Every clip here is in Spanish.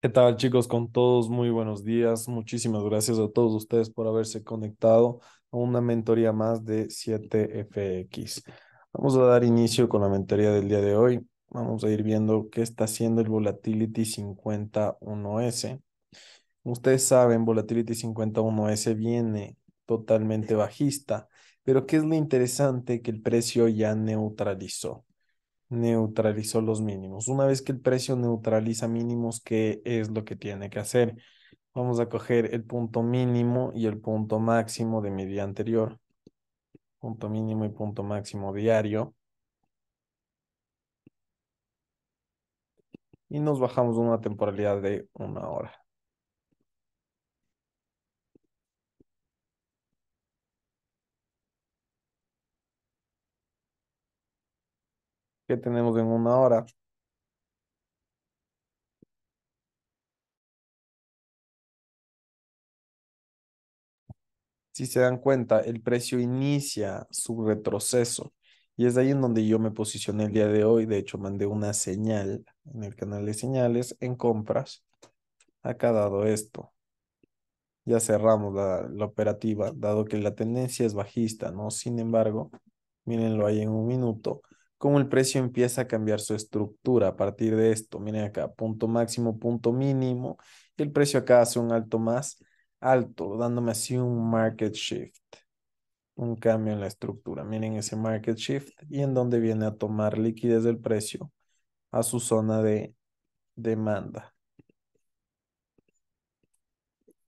¿Qué tal chicos? Con todos muy buenos días. Muchísimas gracias a todos ustedes por haberse conectado a una mentoría más de 7FX. Vamos a dar inicio con la mentoría del día de hoy. Vamos a ir viendo qué está haciendo el Volatility 51S. ustedes saben, Volatility 51S viene totalmente bajista, pero ¿qué es lo interesante? Que el precio ya neutralizó neutralizó los mínimos. Una vez que el precio neutraliza mínimos, ¿qué es lo que tiene que hacer? Vamos a coger el punto mínimo y el punto máximo de mi día anterior. Punto mínimo y punto máximo diario. Y nos bajamos una temporalidad de una hora. que tenemos en una hora. Si se dan cuenta, el precio inicia su retroceso y es de ahí en donde yo me posicioné el día de hoy. De hecho, mandé una señal en el canal de señales en compras. Acá dado esto. Ya cerramos la, operativa, dado que la tendencia es bajista, ¿no? Sin embargo, mírenlo ahí en un minuto cómo el precio empieza a cambiar su estructura a partir de esto. Miren acá, punto máximo, punto mínimo, y el precio acá hace un alto más alto, dándome así un market shift, un cambio en la estructura. Miren ese market shift y en donde viene a tomar liquidez del precio a su zona de demanda.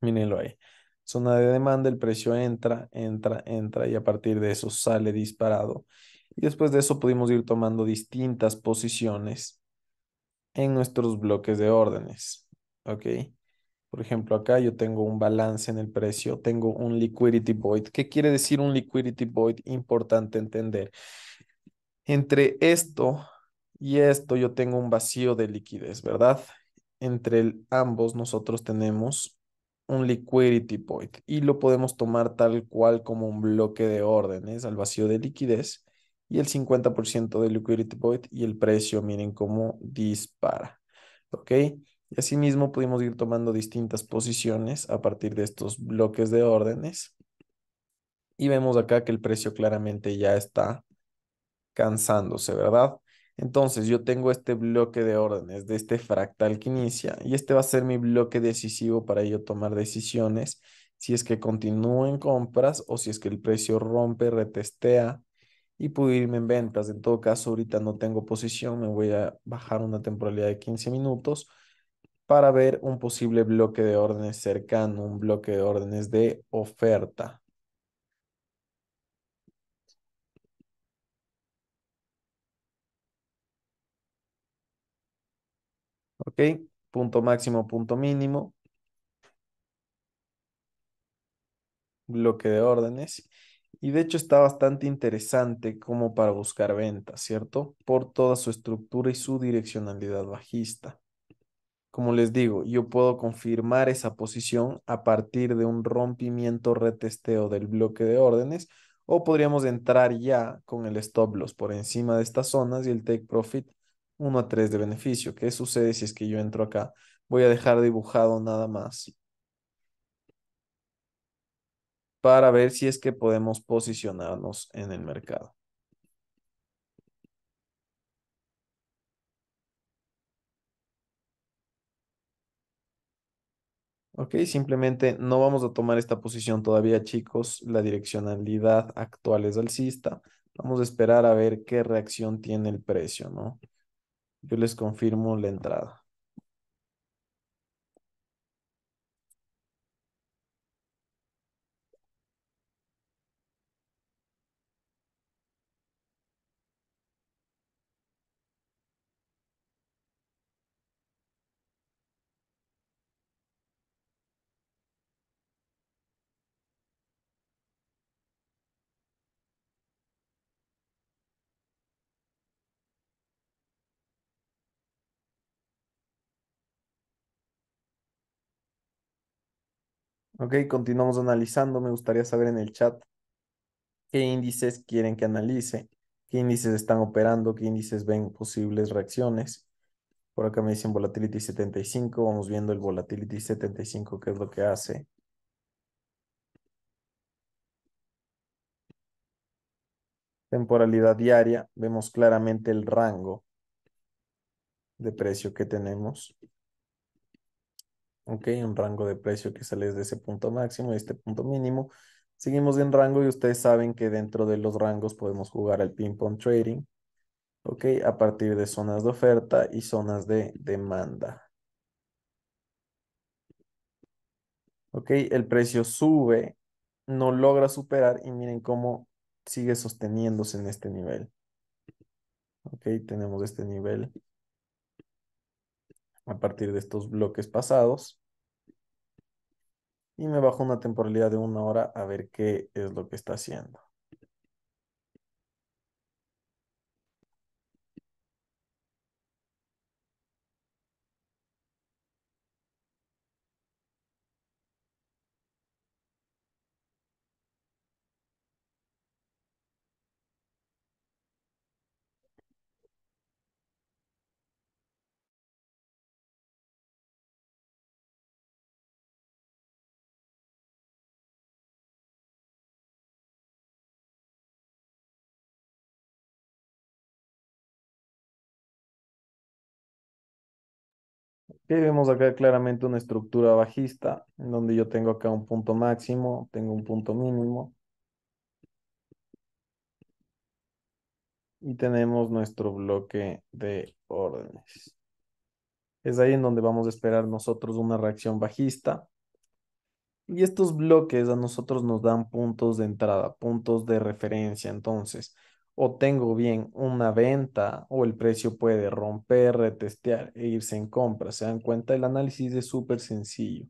Mírenlo ahí. Zona de demanda, el precio entra, entra, entra y a partir de eso sale disparado y después de eso pudimos ir tomando distintas posiciones en nuestros bloques de órdenes. ¿Ok? Por ejemplo, acá yo tengo un balance en el precio, tengo un liquidity void. ¿Qué quiere decir un liquidity void? Importante entender. Entre esto y esto yo tengo un vacío de liquidez, ¿verdad? Entre ambos nosotros tenemos un liquidity void y lo podemos tomar tal cual como un bloque de órdenes al vacío de liquidez y el 50% de liquidity void y el precio, miren cómo dispara. ¿Ok? Y asimismo pudimos ir tomando distintas posiciones a partir de estos bloques de órdenes. Y vemos acá que el precio claramente ya está cansándose, ¿verdad? Entonces yo tengo este bloque de órdenes de este fractal que inicia y este va a ser mi bloque decisivo para yo tomar decisiones si es que continúo en compras o si es que el precio rompe, retestea y puedo irme en ventas. En todo caso, ahorita no tengo posición, me voy a bajar una temporalidad de 15 minutos para ver un posible bloque de órdenes cercano, un bloque de órdenes de oferta. Ok, punto máximo, punto mínimo. Bloque de órdenes. Y de hecho está bastante interesante como para buscar ventas, ¿cierto? Por toda su estructura y su direccionalidad bajista. Como les digo, yo puedo confirmar esa posición a partir de un rompimiento retesteo del bloque de órdenes o podríamos entrar ya con el stop loss por encima de estas zonas y el take profit 1 a 3 de beneficio. ¿Qué sucede si es que yo entro acá? Voy a dejar dibujado nada más para ver si es que podemos posicionarnos en el mercado. Ok, simplemente no vamos a tomar esta posición todavía, chicos. La direccionalidad actual es alcista. Vamos a esperar a ver qué reacción tiene el precio, ¿no? Yo les confirmo la entrada. Ok, continuamos analizando. Me gustaría saber en el chat qué índices quieren que analice, qué índices están operando, qué índices ven posibles reacciones. Por acá me dicen volatility 75. Vamos viendo el volatility 75, qué es lo que hace. Temporalidad diaria. Vemos claramente el rango de precio que tenemos. ¿ok? Un rango de precio que sale desde ese punto máximo y este punto mínimo. Seguimos en rango y ustedes saben que dentro de los rangos podemos jugar al ping-pong trading, ¿ok? A partir de zonas de oferta y zonas de demanda. ¿Ok? El precio sube, no logra superar y miren cómo sigue sosteniéndose en este nivel. ¿Ok? Tenemos este nivel a partir de estos bloques pasados. Y me bajo una temporalidad de una hora a ver qué es lo que está haciendo. vemos acá claramente una estructura bajista, en donde yo tengo acá un punto máximo, tengo un punto mínimo. Y tenemos nuestro bloque de órdenes. Es ahí en donde vamos a esperar nosotros una reacción bajista. Y estos bloques a nosotros nos dan puntos de entrada, puntos de referencia. Entonces, o tengo bien una venta o el precio puede romper, retestear e irse en compra. Se dan cuenta, el análisis es súper sencillo.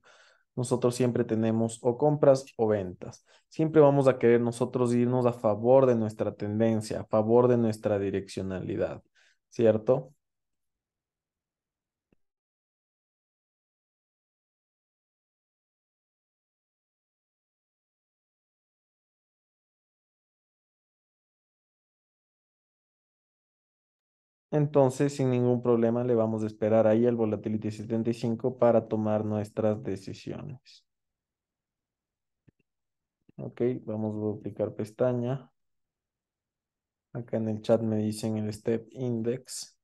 Nosotros siempre tenemos o compras o ventas. Siempre vamos a querer nosotros irnos a favor de nuestra tendencia, a favor de nuestra direccionalidad, ¿cierto? Entonces, sin ningún problema, le vamos a esperar ahí al volatility 75 para tomar nuestras decisiones. Ok, vamos a duplicar pestaña. Acá en el chat me dicen el step index.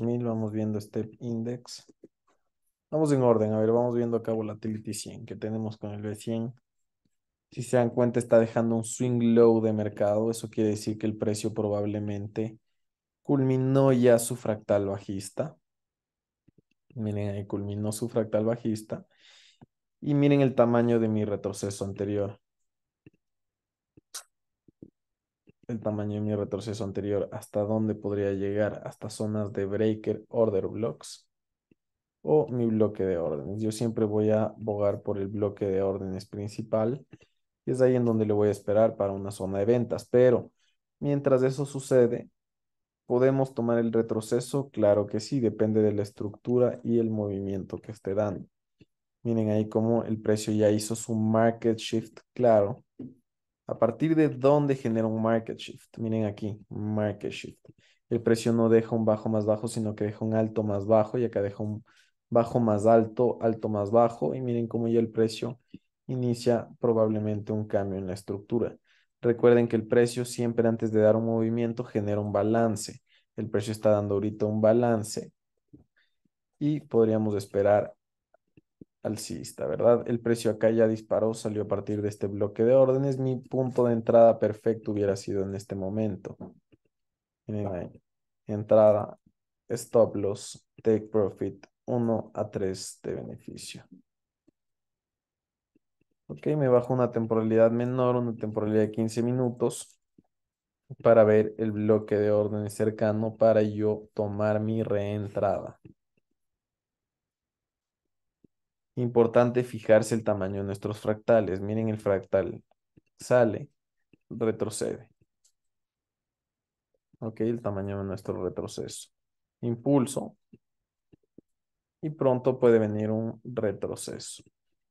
mil. vamos viendo step index. Vamos en orden, a ver, vamos viendo acá volatility 100 que tenemos con el B100. Si se dan cuenta, está dejando un swing low de mercado. Eso quiere decir que el precio probablemente culminó ya su fractal bajista. Miren ahí, culminó su fractal bajista. Y miren el tamaño de mi retroceso anterior. El tamaño de mi retroceso anterior. ¿Hasta dónde podría llegar? Hasta zonas de breaker order blocks o mi bloque de órdenes. Yo siempre voy a bogar por el bloque de órdenes principal. Y es ahí en donde le voy a esperar para una zona de ventas. Pero mientras eso sucede, ¿Podemos tomar el retroceso? Claro que sí, depende de la estructura y el movimiento que esté dando. Miren ahí cómo el precio ya hizo su market shift, claro. ¿A partir de dónde genera un market shift? Miren aquí, market shift. El precio no deja un bajo más bajo, sino que deja un alto más bajo y acá deja un bajo más alto, alto más bajo. Y miren cómo ya el precio inicia probablemente un cambio en la estructura. Recuerden que el precio siempre antes de dar un movimiento genera un balance. El precio está dando ahorita un balance y podríamos esperar alcista, ¿verdad? El precio acá ya disparó, salió a partir de este bloque de órdenes. Mi punto de entrada perfecto hubiera sido en este momento. Entrada, stop loss, take profit, 1 a 3 de beneficio. Ok, me bajo una temporalidad menor, una temporalidad de 15 minutos para ver el bloque de órdenes cercano para yo tomar mi reentrada. Importante fijarse el tamaño de nuestros fractales. Miren el fractal. Sale, retrocede. Ok, el tamaño de nuestro retroceso. Impulso. Y pronto puede venir un retroceso.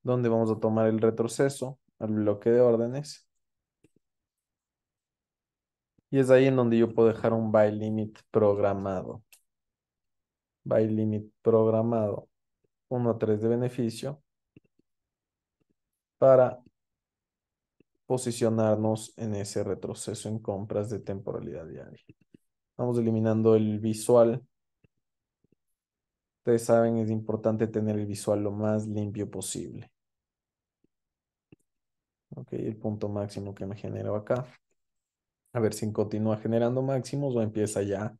Donde vamos a tomar el retroceso al bloque de órdenes y es ahí en donde yo puedo dejar un by limit programado. By limit programado. 1 a 3 de beneficio. Para posicionarnos en ese retroceso en compras de temporalidad diaria. Vamos eliminando el visual. Ustedes saben, es importante tener el visual lo más limpio posible. Ok, el punto máximo que me genero acá a ver si continúa generando máximos o empieza ya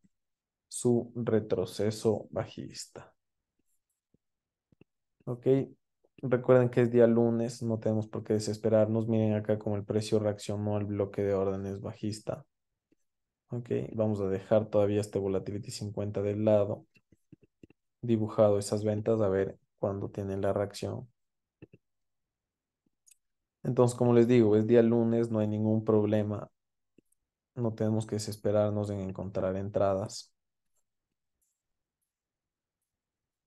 su retroceso bajista. Ok, recuerden que es día lunes, no tenemos por qué desesperarnos. Miren acá como el precio reaccionó al bloque de órdenes bajista. Ok, vamos a dejar todavía este volatility 50 del lado. Dibujado esas ventas, a ver cuándo tienen la reacción. Entonces, como les digo, es día lunes, no hay ningún problema. No tenemos que desesperarnos en encontrar entradas.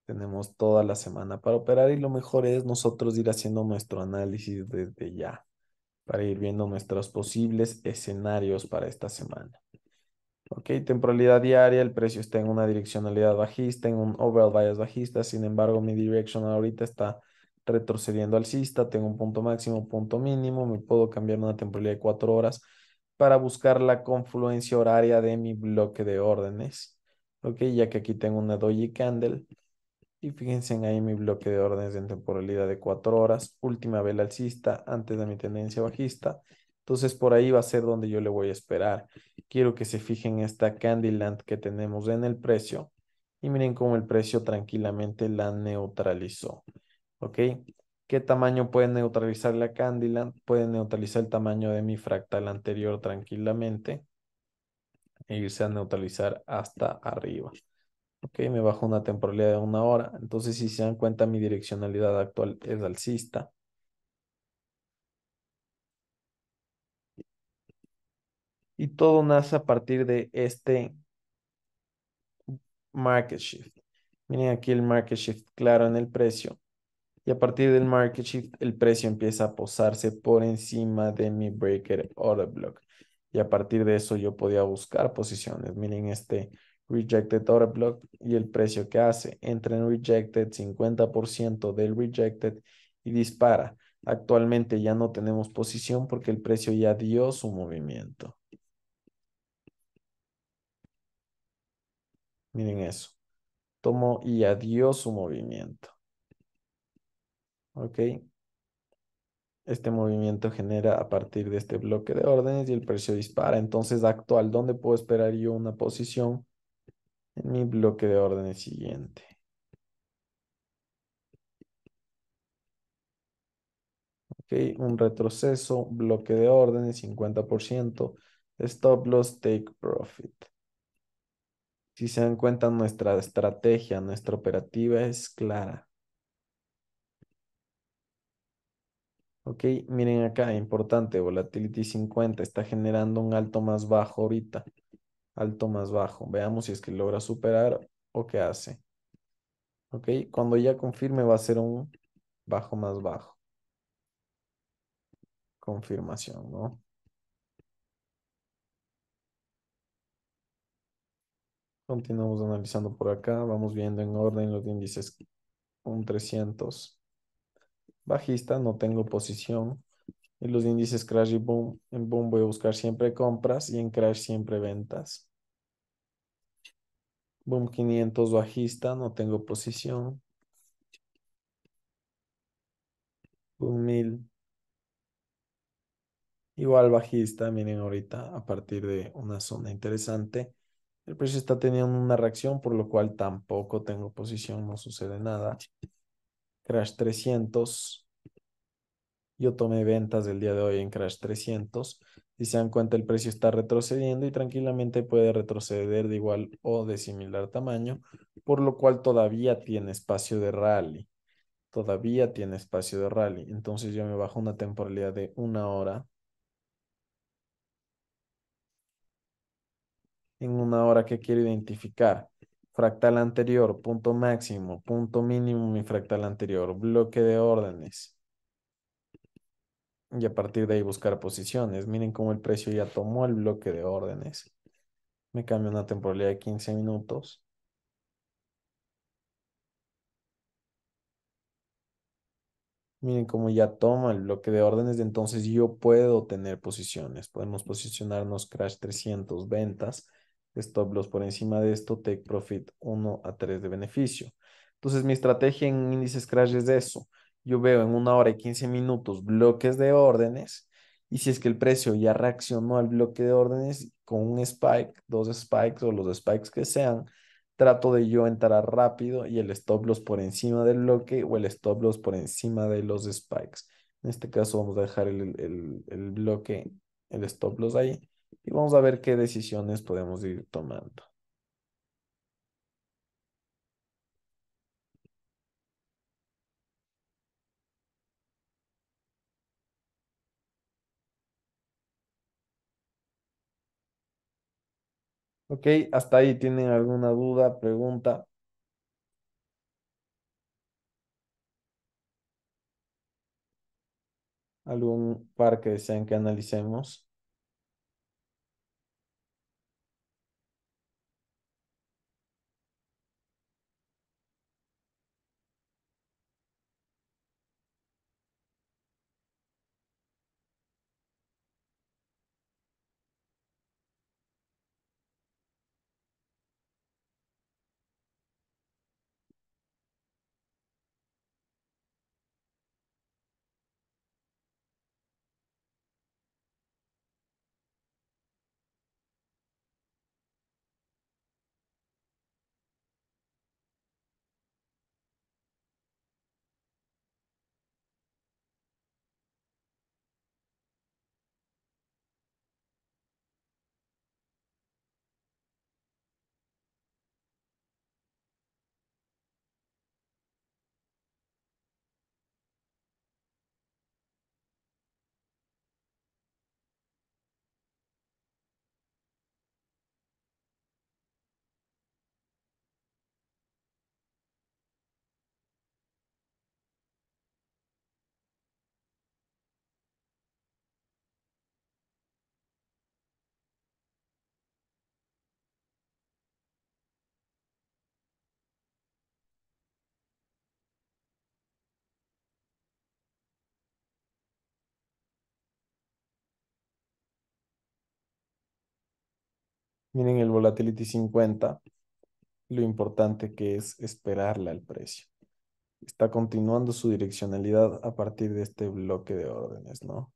Tenemos toda la semana para operar y lo mejor es nosotros ir haciendo nuestro análisis desde ya para ir viendo nuestros posibles escenarios para esta semana. Ok, temporalidad diaria, el precio está en una direccionalidad bajista, en un overall bias bajista, sin embargo mi direction ahorita está retrocediendo alcista, tengo un punto máximo, punto mínimo, me puedo cambiar una temporalidad de cuatro horas para buscar la confluencia horaria de mi bloque de órdenes. Ok, ya que aquí tengo una Doji Candle. Y fíjense ahí mi bloque de órdenes en temporalidad de 4 horas, última vela alcista antes de mi tendencia bajista. Entonces por ahí va a ser donde yo le voy a esperar. Quiero que se fijen esta Candyland que tenemos en el precio y miren cómo el precio tranquilamente la neutralizó. ¿Ok? ¿Qué tamaño puede neutralizar la cándila? Puede neutralizar el tamaño de mi fractal anterior tranquilamente e irse a neutralizar hasta arriba. Ok, me bajo una temporalidad de una hora. Entonces, si se dan cuenta, mi direccionalidad actual es alcista. Y todo nace a partir de este market shift. Miren aquí el market shift claro en el precio. Y a partir del market shift, el precio empieza a posarse por encima de mi breaker order block. Y a partir de eso yo podía buscar posiciones. Miren este rejected order block y el precio que hace. Entra en rejected, 50% del rejected y dispara. Actualmente ya no tenemos posición porque el precio ya dio su movimiento. Miren eso. Tomó y ya dio su movimiento. ¿ok? Este movimiento genera a partir de este bloque de órdenes y el precio dispara. Entonces, actual, ¿dónde puedo esperar yo una posición? En mi bloque de órdenes siguiente. Ok, un retroceso, bloque de órdenes, 50%, stop loss, take profit. Si se dan cuenta, nuestra estrategia, nuestra operativa es clara. Ok, miren acá, importante, volatility 50 está generando un alto más bajo ahorita. Alto más bajo. Veamos si es que logra superar o qué hace. Ok, cuando ya confirme va a ser un bajo más bajo. Confirmación, ¿no? Continuamos analizando por acá. Vamos viendo en orden los índices un 300 bajista, no tengo posición. en los índices crash y boom, en boom voy a buscar siempre compras y en crash siempre ventas. Boom 500 bajista, no tengo posición. Boom 1000. Igual bajista, miren ahorita a partir de una zona interesante. El precio está teniendo una reacción, por lo cual tampoco tengo posición, no sucede nada. Crash 300. Yo tomé ventas del día de hoy en Crash 300. y se dan cuenta, el precio está retrocediendo y tranquilamente puede retroceder de igual o de similar tamaño, por lo cual todavía tiene espacio de rally. Todavía tiene espacio de rally. Entonces yo me bajo una temporalidad de una hora. En una hora que quiero identificar fractal anterior, punto máximo, punto mínimo mi fractal anterior, bloque de órdenes. Y a partir de ahí buscar posiciones. Miren cómo el precio ya tomó el bloque de órdenes. Me cambio una temporalidad de 15 minutos. Miren cómo ya toma el bloque de órdenes, entonces yo puedo tener posiciones. Podemos posicionarnos crash 300 ventas stop loss por encima de esto, take profit 1 a 3 de beneficio. Entonces mi estrategia en índices crash es eso. Yo veo en una hora y 15 minutos bloques de órdenes y si es que el precio ya reaccionó al bloque de órdenes con un spike, dos spikes o los spikes que sean, trato de yo entrar rápido y el stop loss por encima del bloque o el stop loss por encima de los spikes. En este caso vamos a dejar el, el bloque, el stop loss ahí y vamos a ver qué decisiones podemos ir tomando. Ok, hasta ahí tienen alguna duda, pregunta. ¿Algún par que desean que analicemos? Miren el volatility 50, lo importante que es esperarle al precio. Está continuando su direccionalidad a partir de este bloque de órdenes, ¿no?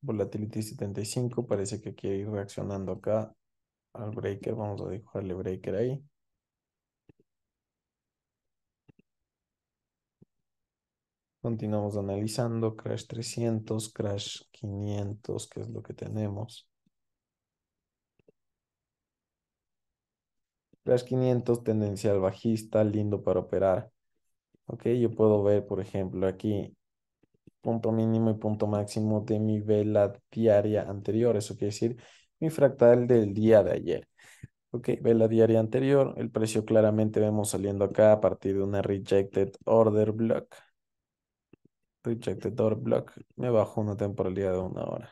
Volatility 75 parece que quiere ir reaccionando acá al breaker. Vamos a dejarle breaker ahí. Continuamos analizando Crash 300, Crash 500, que es lo que tenemos. 3500, 500, tendencial bajista, lindo para operar. Ok, yo puedo ver, por ejemplo, aquí punto mínimo y punto máximo de mi vela diaria anterior. Eso quiere decir mi fractal del día de ayer. Ok, vela diaria anterior. El precio claramente vemos saliendo acá a partir de una rejected order block. Rejected order block. Me bajo una temporalidad de una hora.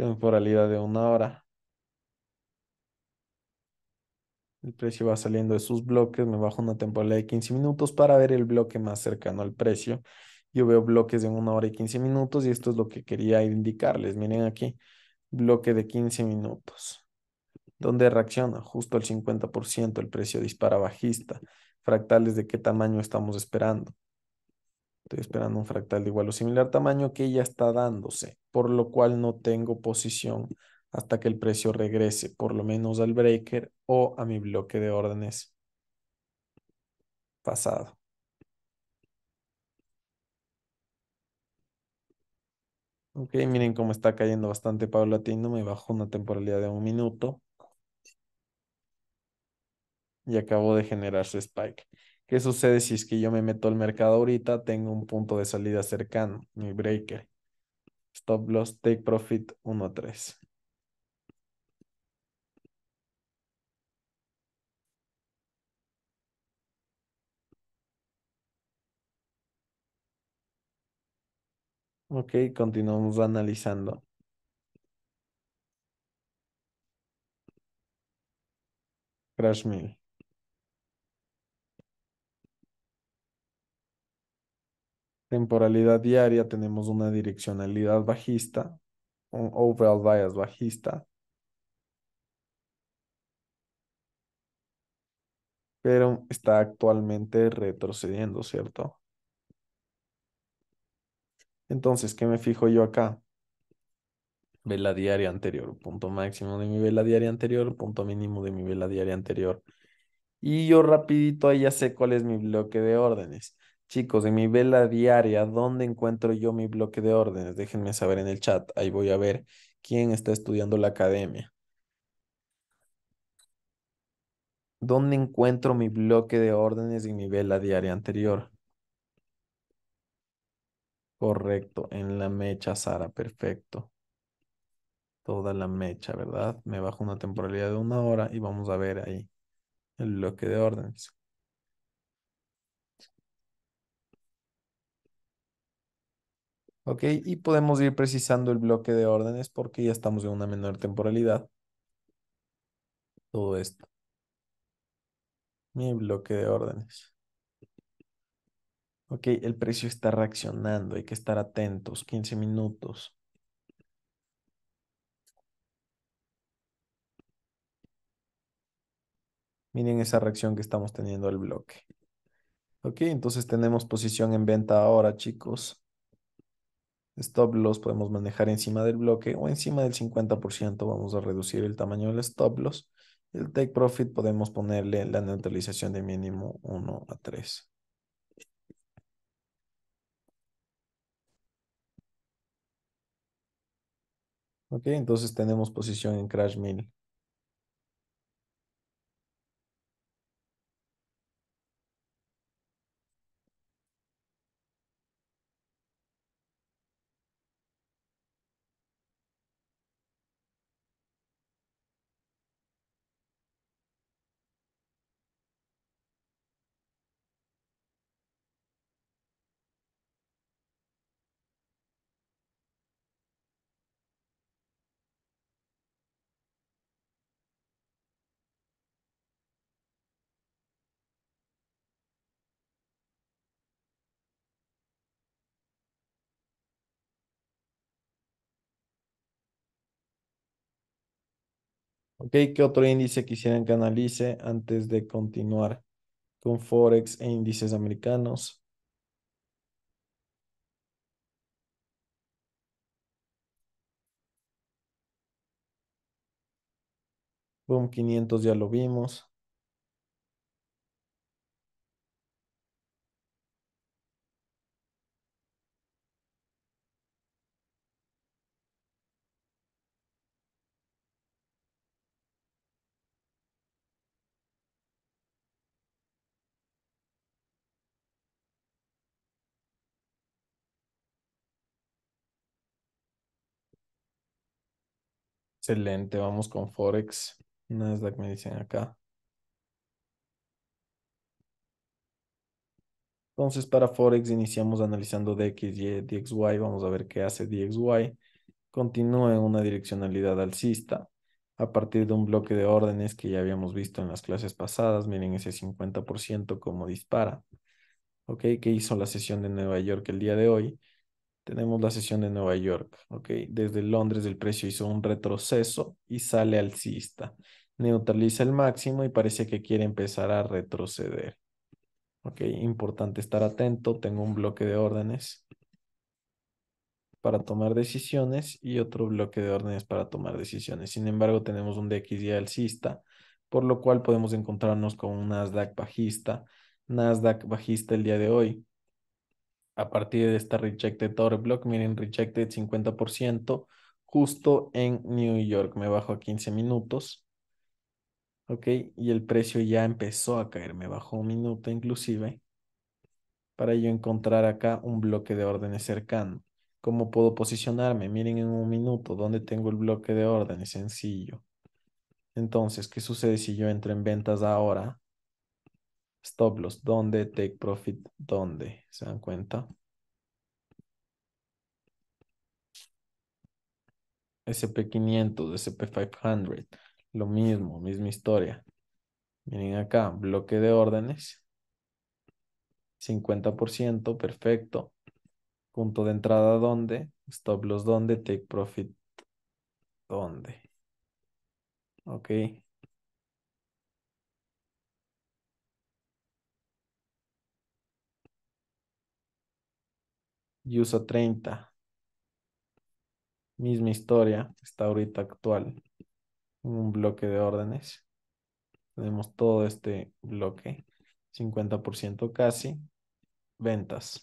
Temporalidad de una hora. El precio va saliendo de sus bloques, me bajo una temporalidad de 15 minutos para ver el bloque más cercano al precio. Yo veo bloques de una hora y 15 minutos y esto es lo que quería indicarles. Miren aquí, bloque de 15 minutos. ¿Dónde reacciona? Justo al 50%, el precio dispara bajista. Fractales de qué tamaño estamos esperando. Estoy esperando un fractal de igual o similar tamaño que ya está dándose, por lo cual no tengo posición hasta que el precio regrese, por lo menos al breaker o a mi bloque de órdenes pasado. Ok, miren cómo está cayendo bastante paulatino. Me bajo una temporalidad de un minuto. Y acabo de generar su spike. ¿Qué sucede si es que yo me meto al mercado ahorita? Tengo un punto de salida cercano, mi breaker. Stop loss, take profit 1 a 3. Ok, continuamos analizando. Crash Mill. temporalidad diaria tenemos una direccionalidad bajista, un overall bias bajista. Pero está actualmente retrocediendo, ¿cierto? Entonces, ¿qué me fijo yo acá? Vela diaria anterior, punto máximo de mi vela diaria anterior, punto mínimo de mi vela diaria anterior. Y yo rapidito ahí ya sé cuál es mi bloque de órdenes. Chicos, en mi vela diaria, ¿dónde encuentro yo mi bloque de órdenes? Déjenme saber en el chat. Ahí voy a ver quién está estudiando la academia. ¿Dónde encuentro mi bloque de órdenes y mi vela diaria anterior? Correcto, en la mecha, Sara, perfecto. Toda la mecha, ¿verdad? Me bajo una temporalidad de una hora y vamos a ver ahí el bloque de órdenes. ¿ok? Y podemos ir precisando el bloque de órdenes porque ya estamos en una menor temporalidad. Todo esto. Mi bloque de órdenes. Ok, el precio está reaccionando, hay que estar atentos, 15 minutos. Miren esa reacción que estamos teniendo al bloque. Ok, entonces tenemos posición en venta ahora, chicos. Stop loss podemos manejar encima del bloque o encima del 50%. Vamos a reducir el tamaño del stop loss. El take profit podemos ponerle la neutralización de mínimo 1 a 3. Ok, entonces tenemos posición en Crash 1000. Ok, ¿qué otro índice quisieran que analice antes de continuar con Forex e índices americanos? Boom 500 ya lo vimos. Excelente, vamos con Forex. que me dicen acá. Entonces para Forex iniciamos analizando DXY, DXY, vamos a ver qué hace DXY. Continúa en una direccionalidad alcista a partir de un bloque de órdenes que ya habíamos visto en las clases pasadas. Miren ese 50% como dispara. ¿Ok? ¿Qué hizo la sesión de Nueva York el día de hoy? Tenemos la sesión de Nueva York, ¿ok? Desde Londres el precio hizo un retroceso y sale alcista. Neutraliza el máximo y parece que quiere empezar a retroceder. ¿Ok? Importante estar atento. Tengo un bloque de órdenes para tomar decisiones y otro bloque de órdenes para tomar decisiones. Sin embargo, tenemos un DXY alcista, por lo cual podemos encontrarnos con un Nasdaq bajista. Nasdaq bajista el día de hoy, a partir de esta Rejected Order Block. Miren, Rejected 50% justo en New York. Me bajo a 15 minutos. Ok, y el precio ya empezó a caer, me bajó un minuto inclusive, para yo encontrar acá un bloque de órdenes cercano. ¿Cómo puedo posicionarme? Miren en un minuto, ¿dónde tengo el bloque de órdenes? Sencillo. Entonces, ¿qué sucede si yo entro en ventas ahora? Stop loss, ¿dónde? Take profit, ¿dónde? ¿Se dan cuenta? SP500, SP500, lo mismo, misma historia. Miren acá, bloque de órdenes, 50%, perfecto. Punto de entrada, ¿dónde? Stop loss, ¿dónde? Take profit, ¿dónde? Ok. y uso 30. Misma historia, está ahorita actual. Un bloque de órdenes. Tenemos todo este bloque. 50% casi. Ventas.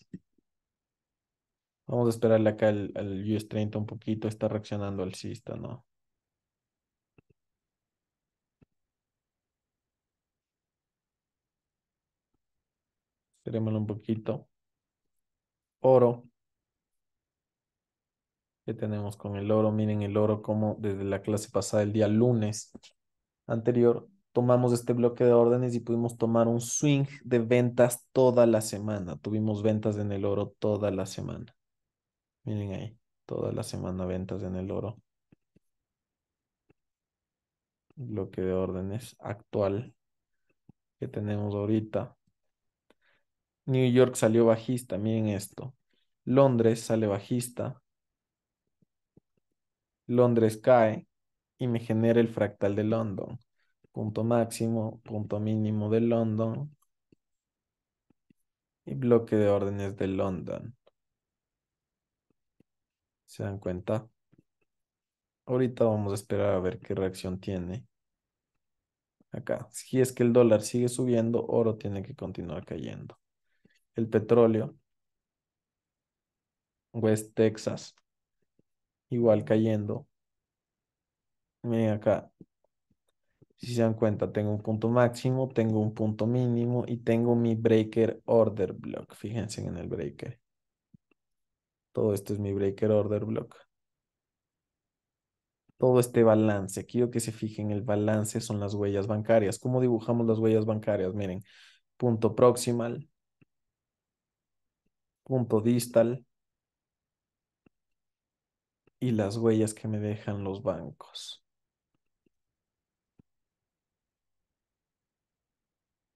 Vamos a esperarle acá al, US 30 un poquito. Está reaccionando al alcista, ¿no? Esperémoslo un poquito oro. ¿Qué tenemos con el oro? Miren el oro como desde la clase pasada, el día lunes anterior, tomamos este bloque de órdenes y pudimos tomar un swing de ventas toda la semana. Tuvimos ventas en el oro toda la semana. Miren ahí, toda la semana ventas en el oro. Bloque de órdenes actual que tenemos ahorita. New York salió bajista, miren esto. Londres sale bajista. Londres cae y me genera el fractal de London. Punto máximo, punto mínimo de London. Y bloque de órdenes de London. ¿Se dan cuenta? Ahorita vamos a esperar a ver qué reacción tiene. Acá, si es que el dólar sigue subiendo, oro tiene que continuar cayendo. El petróleo West Texas. Igual cayendo. Miren acá. Si se dan cuenta, tengo un punto máximo, tengo un punto mínimo y tengo mi breaker order block. Fíjense en el breaker. Todo esto es mi breaker order block. Todo este balance. Quiero que se fijen, el balance son las huellas bancarias. ¿Cómo dibujamos las huellas bancarias? Miren, punto proximal, punto distal, y las huellas que me dejan los bancos.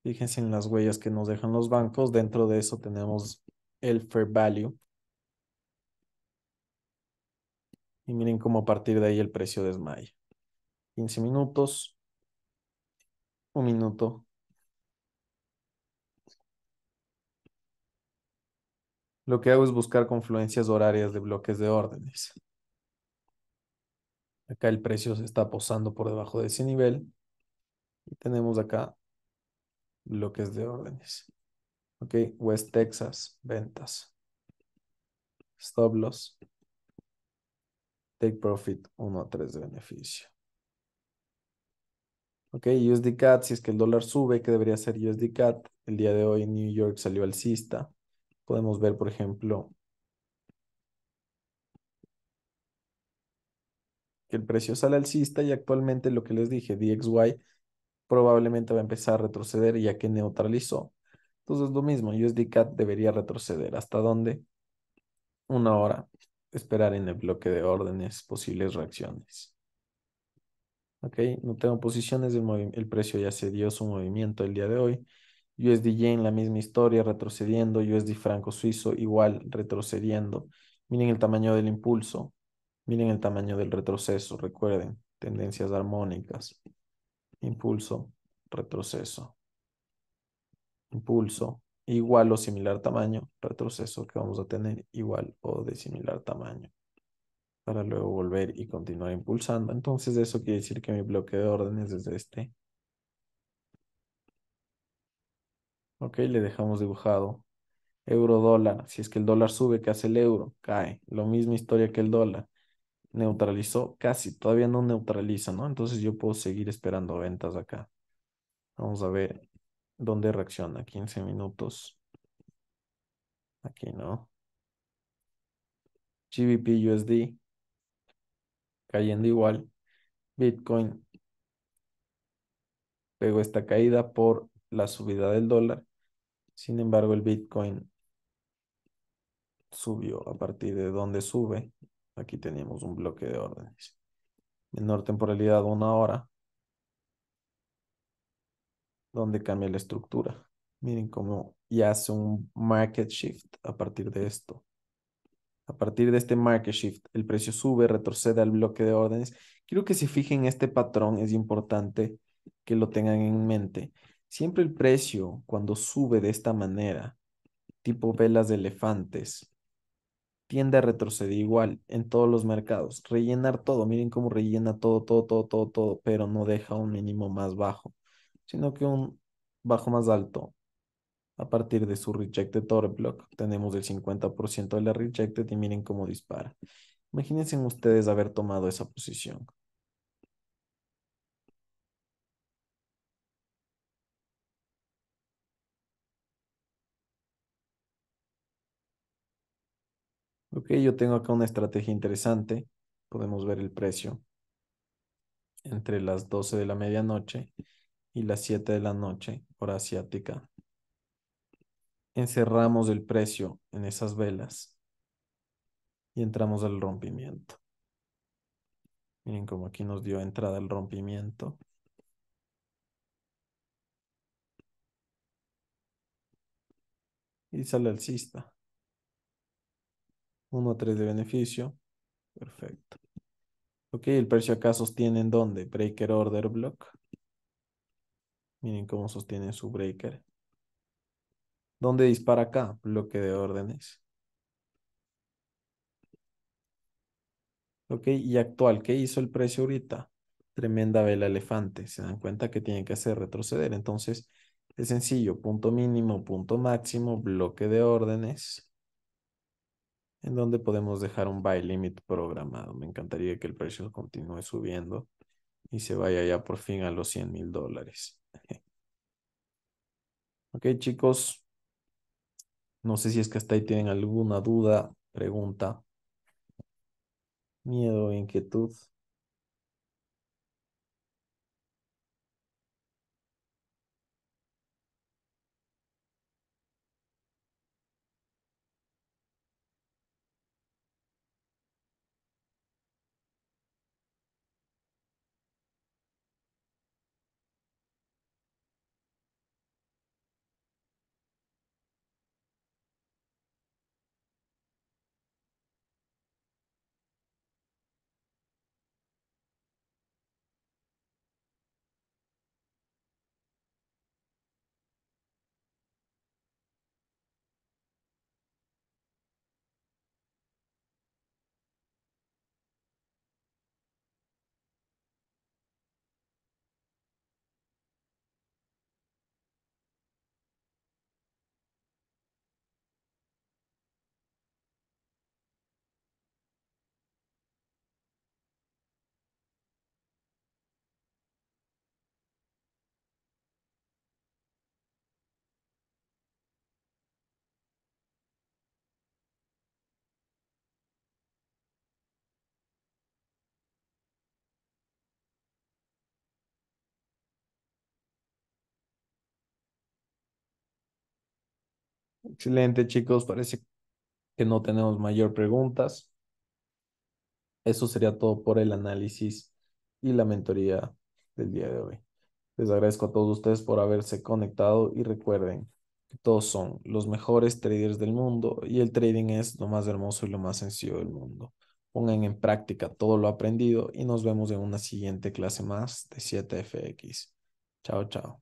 Fíjense en las huellas que nos dejan los bancos. Dentro de eso tenemos el fair value. Y miren cómo a partir de ahí el precio desmaya. 15 minutos. Un minuto. Lo que hago es buscar confluencias horarias de bloques de órdenes. Acá el precio se está posando por debajo de ese nivel. Y tenemos acá bloques de órdenes. Ok, West Texas, ventas. Stop loss. Take profit 1 a 3 de beneficio. Ok, USD CAT, si es que el dólar sube, que debería ser USD CAT? El día de hoy New York salió alcista. Podemos ver, por ejemplo, que el precio sale alcista y actualmente lo que les dije, DXY probablemente va a empezar a retroceder ya que neutralizó. Entonces lo mismo, USD CAD debería retroceder. ¿Hasta dónde? Una hora. Esperar en el bloque de órdenes posibles reacciones. Ok, no tengo posiciones, el, el precio ya se dio su movimiento el día de hoy. USD en la misma historia, retrocediendo. USD Franco Suizo, igual, retrocediendo. Miren el tamaño del impulso. Miren el tamaño del retroceso, recuerden, tendencias armónicas, impulso, retroceso, impulso, igual o similar tamaño, retroceso que vamos a tener igual o de similar tamaño para luego volver y continuar impulsando. Entonces eso quiere decir que mi bloque de órdenes es este. Ok, le dejamos dibujado. Euro dólar. Si es que el dólar sube, ¿qué hace el euro? Cae. Lo misma historia que el dólar neutralizó casi, todavía no neutraliza, ¿no? Entonces yo puedo seguir esperando ventas acá. Vamos a ver dónde reacciona, 15 minutos. Aquí no. GBP USD cayendo igual. Bitcoin pegó esta caída por la subida del dólar. Sin embargo, el Bitcoin subió a partir de donde sube Aquí tenemos un bloque de órdenes. Menor temporalidad, una hora. Donde cambia la estructura. Miren cómo ya hace un market shift a partir de esto. A partir de este market shift, el precio sube, retrocede al bloque de órdenes. Quiero que se fijen este patrón, es importante que lo tengan en mente. Siempre el precio, cuando sube de esta manera, tipo velas de elefantes, tiende a retroceder igual en todos los mercados. Rellenar todo, miren cómo rellena todo, todo, todo, todo, todo, pero no deja un mínimo más bajo, sino que un bajo más alto. A partir de su rejected order block, tenemos el 50% de la rejected y miren cómo dispara. Imagínense ustedes haber tomado esa posición. Ok, yo tengo acá una estrategia interesante. Podemos ver el precio entre las 12 de la medianoche y las 7 de la noche, hora asiática. Encerramos el precio en esas velas y entramos al rompimiento. Miren cómo aquí nos dio entrada el rompimiento. Y sale alcista. 1 a 3 de beneficio. Perfecto. Ok, el precio acá en dónde? Breaker order block. Miren cómo sostiene su breaker. ¿Dónde dispara acá? Bloque de órdenes. Ok, y actual, ¿qué hizo el precio ahorita? Tremenda vela elefante. Se dan cuenta que tienen que hacer retroceder. Entonces, es sencillo. Punto mínimo, punto máximo, bloque de órdenes en donde podemos dejar un buy limit programado. Me encantaría que el precio continúe subiendo y se vaya ya por fin a los 100 mil dólares. ok, chicos. No sé si es que hasta ahí tienen alguna duda, pregunta, miedo, inquietud. Excelente, chicos. Parece que no tenemos mayor preguntas. Eso sería todo por el análisis y la mentoría del día de hoy. Les agradezco a todos ustedes por haberse conectado y recuerden que todos son los mejores traders del mundo y el trading es lo más hermoso y lo más sencillo del mundo. Pongan en práctica todo lo aprendido y nos vemos en una siguiente clase más de 7FX. Chao, chao.